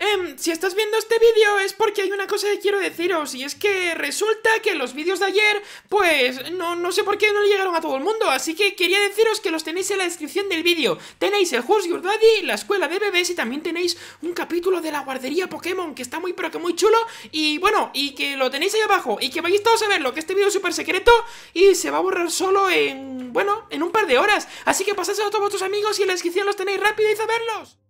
Em, si estás viendo este vídeo es porque hay una cosa que quiero deciros y es que resulta que los vídeos de ayer, pues no, no sé por qué no llegaron a todo el mundo, así que quería deciros que los tenéis en la descripción del vídeo. Tenéis el Who's Your Daddy, la escuela de bebés y también tenéis un capítulo de la guardería Pokémon que está muy pero que muy chulo y bueno, y que lo tenéis ahí abajo y que vayáis todos a verlo, que este vídeo es súper secreto y se va a borrar solo en, bueno, en un par de horas. Así que pasáis a todos vuestros amigos y en la descripción los tenéis rápido y saberlos.